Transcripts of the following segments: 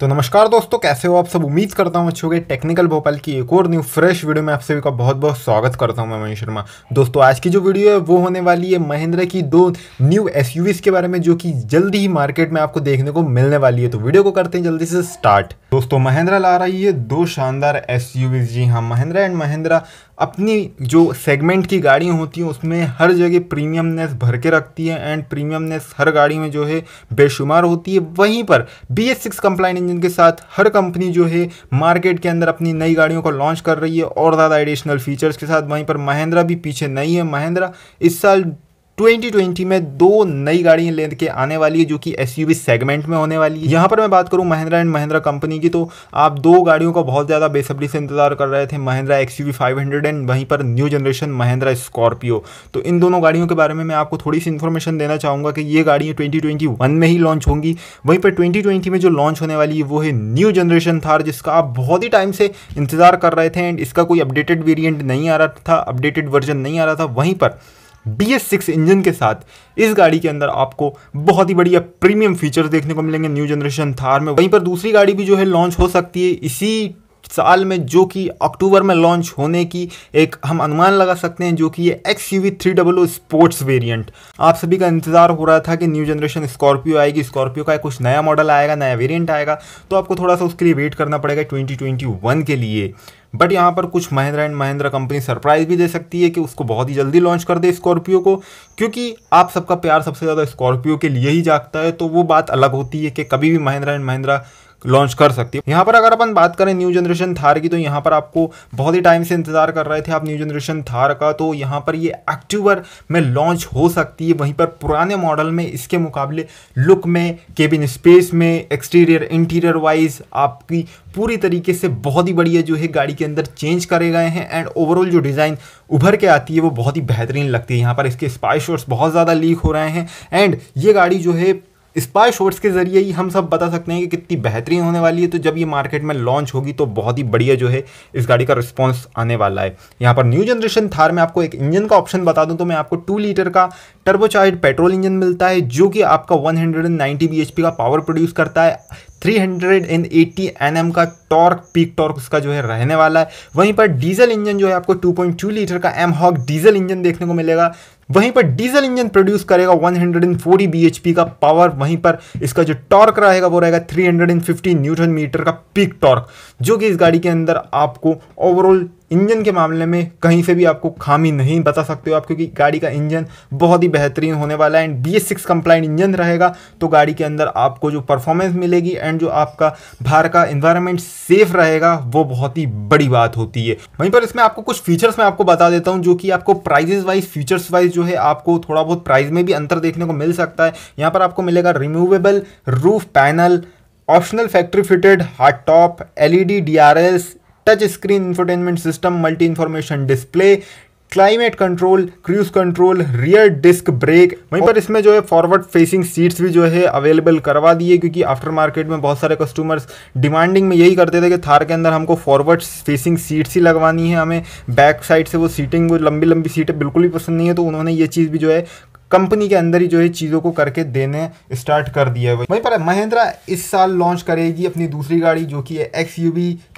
तो नमस्कार दोस्तों कैसे हो आप सब उम्मीद करता हूँ अच्छे हो गए टेक्निकल भोपाल की एक और न्यू फ्रेश वीडियो में आप सभी का बहुत बहुत स्वागत करता हूँ मैं मनीष शर्मा दोस्तों आज की जो वीडियो है वो होने वाली है महिंद्रा की दो न्यू एस के बारे में जो कि जल्दी ही मार्केट में आपको देखने को मिलने वाली है तो वीडियो को करते हैं जल्दी से स्टार्ट दोस्तों महिंद्रा ला रही है दो शानदार एस जी हाँ महिंद्रा एंड महिंद्रा अपनी जो सेगमेंट की गाड़ियाँ होती हैं उसमें हर जगह प्रीमियमनेस भर के रखती है एंड प्रीमियमनेस हर गाड़ी में जो है बेशुमार होती है वहीं पर B S six compliant engine के साथ हर कंपनी जो है मार्केट के अंदर अपनी नई गाड़ियों को लॉन्च कर रही है और ज़्यादा एडिशनल फीचर्स के साथ वहीं पर महिंद्रा भी पीछे नहीं है महिंद्रा इस साल 2020 में दो नई गाड़ियां लेने के आने वाली है जो कि एस सेगमेंट में होने वाली है यहाँ पर मैं बात करूँ महिंद्रा एंड महिंद्रा कंपनी की तो आप दो गाड़ियों का बहुत ज़्यादा बेसब्री से इंतजार कर रहे थे महिंद्रा एक्स यू एंड वहीं पर न्यू जनरेशन महिंद्रा स्कॉर्पियो तो इन दोनों गाड़ियों के बारे में मैं आपको थोड़ी सी इन्फॉर्मेशन देना चाहूँगा कि ये गाड़ियाँ ट्वेंटी में ही लॉन्च होंगी वहीं पर ट्वेंटी में जो लॉन्च होने वाली है वो है न्यू जनरेशन थार जिसका आप बहुत ही टाइम से इंतजार कर रहे थे एंड इसका कोई अपडेटेड वेरियंट नहीं आ रहा था अपडेटेड वर्जन नहीं आ रहा था वहीं पर बी एस सिक्स इंजन के साथ इस गाड़ी के अंदर आपको बहुत ही बढ़िया प्रीमियम फीचर्स देखने को मिलेंगे न्यू जनरेशन थार में वहीं पर दूसरी गाड़ी भी जो है लॉन्च हो सकती है इसी साल में जो कि अक्टूबर में लॉन्च होने की एक हम अनुमान लगा सकते हैं जो कि ये X U V three double O sports variant आप सभी का इंतजार हो रहा था कि न्यू जनरेशन स्कॉर्पियो आएगी स्कॉर्पियो का कुछ नया मॉडल आएगा नया वेरियंट आएगा तो आपको थोड़ा सा उसके लिए वेट करना पड़ेगा ट्वेंटी ट्वेंटी वन के लिए बट यहाँ पर कुछ Mahindra and Mahindra company surprise भी दे सकती है कि उसको बहुत ही जल्दी लॉन्च कर दे स्कॉर्पियो को क्योंकि आप सबका प्यार सबसे ज़्यादा स्कॉर्पियो के लिए ही जागता है तो वो बात अलग होती है कि कभी भी महिंद्रा एंड महिंद्रा लॉन्च कर सकती है यहाँ पर अगर अपन बात करें न्यू जनरेशन थार की तो यहाँ पर आपको बहुत ही टाइम से इंतजार कर रहे थे आप न्यू जनरेशन थार का तो यहाँ पर ये अक्टूबर में लॉन्च हो सकती है वहीं पर पुराने मॉडल में इसके मुकाबले लुक में केबिन स्पेस में एक्सटीरियर इंटीरियर वाइज आपकी पूरी तरीके से बहुत ही बढ़िया जो है गाड़ी के अंदर चेंज करे गए हैं एंड ओवरऑल जो डिज़ाइन उभर के आती है वो बहुत ही बेहतरीन लगती है यहाँ पर इसके स्पाई शोर्स बहुत ज़्यादा लीक हो रहे हैं एंड ये गाड़ी जो है स्पाई शॉर्ट्स के ज़रिए ही हम सब बता सकते हैं कि कितनी बेहतरीन होने वाली है तो जब ये मार्केट में लॉन्च होगी तो बहुत ही बढ़िया जो है इस गाड़ी का रिस्पॉन्स आने वाला है यहाँ पर न्यू जनरेशन थार में आपको एक इंजन का ऑप्शन बता दूँ तो मैं आपको टू लीटर का टर्बोचार्ज पेट्रोल इंजन मिलता है जो कि आपका वन हंड्रेड का पावर प्रोड्यूस करता है 380 एनएम का टॉर्क पीक टॉर्क उसका जो है रहने वाला है वहीं पर डीजल इंजन जो है आपको 2.2 लीटर का एम हॉक डीजल इंजन देखने को मिलेगा वहीं पर डीजल इंजन प्रोड्यूस करेगा 140 bhp का पावर वहीं पर इसका जो टॉर्क रहेगा वो रहेगा 350 न्यूटन मीटर का पीक टॉर्क जो कि इस गाड़ी के अंदर आपको ओवरऑल इंजन के मामले में कहीं से भी आपको खामी नहीं बता सकते हो आप क्योंकि गाड़ी का इंजन बहुत ही बेहतरीन होने वाला है and B S six compliant engine रहेगा तो गाड़ी के अंदर आपको जो परफॉर्मेंस मिलेगी एंड जो आपका बाहर का इन्वायरमेंट सेफ रहेगा वो बहुत ही बड़ी बात होती है वहीं पर इसमें आपको कुछ फीचर्स मैं आपको बता देता हूँ जो कि आपको प्राइजेस वाइज फीचर्स वाइज जो है आपको थोड़ा बहुत प्राइस में भी अंतर देखने को मिल सकता है यहाँ पर आपको मिलेगा removable roof panel optional factory fitted hard top LED DRS touch screen infotainment system multi information display climate control cruise control rear disc brake वहीं पर इसमें जो है फॉरवर्ड फेसिंग सीट्स भी जो है अवेलेबल करवा दिए क्योंकि आफ्टर मार्केट में बहुत सारे कस्टमर्स डिमांडिंग में यही करते थे कि थार के अंदर हमको फॉरवर्ड फेसिंग सीट्स ही लगवानी है हमें बैक साइड से वो सीटिंग वो लंबी लंबी सीटें बिल्कुल भी पसंद नहीं है तो उन्होंने ये चीज़ भी जो है कंपनी के अंदर ही जो है चीज़ों को करके देने स्टार्ट कर दिया है वहीं पर महिंद्रा इस साल लॉन्च करेगी अपनी दूसरी गाड़ी जो कि है X U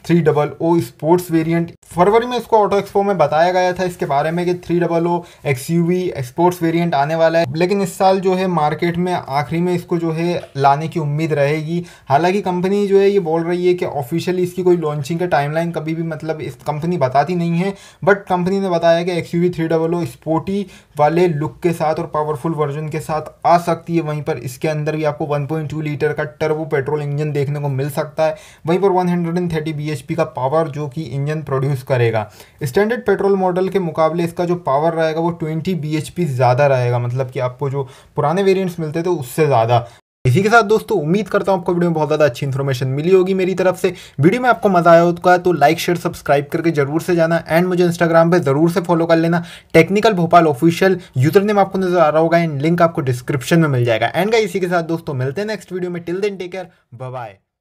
three double O sports variant फरवरी में इसको ऑटो एक्सपो में बताया गया था इसके बारे में कि three double O X U V sports variant आने वाला है लेकिन इस साल जो है मार्केट में आखिरी में इसको जो है लाने की उम्मीद रहेगी हालांकि कंपनी जो है ये बोल रही है कि ऑफिशियली इसकी कोई लॉन्चिंग का टाइमलाइन कभी भी मतलब इस कंपनी बताती नहीं है बट कंपनी ने बताया कि X U V three double O sporty वाले लुक के साथ और पावरफुल वर्जन के साथ आ सकती है वहीं पर इसके अंदर भी आपको वन पॉइंट टू लीटर का टर्बो पेट्रोल इंजन देखने को मिल सकता है वहीं पर one hundred and thirty B BHP का पावर जो कि इंजन प्रोड्यूस करेगा स्टैंडर्ड पेट्रोल मॉडल के मुकाबले इसका जो पावर रहेगा वो 20 bhp ज़्यादा रहेगा मतलब कि आपको जो पुराने वेरियंट्स मिलते थे उससे ज़्यादा इसी के साथ दोस्तों उम्मीद करता हूँ आपको वीडियो में बहुत ज़्यादा अच्छी इन्फॉर्मेशन मिली होगी मेरी तरफ से वीडियो में आपको मजा आया होगा तो लाइक शेयर सब्सक्राइब करके जरूर से जाना एंड मुझे इंस्टाग्राम पे जरूर से फॉलो कर लेना technical Bhopal official user name आपको नजर आ रहा होगा एंड लिंक आपको डिस्क्रिप्शन में मिल जाएगा एंड इसी के साथ दोस्तों मिलते हैं नेक्स्ट वीडियो में till then take care bye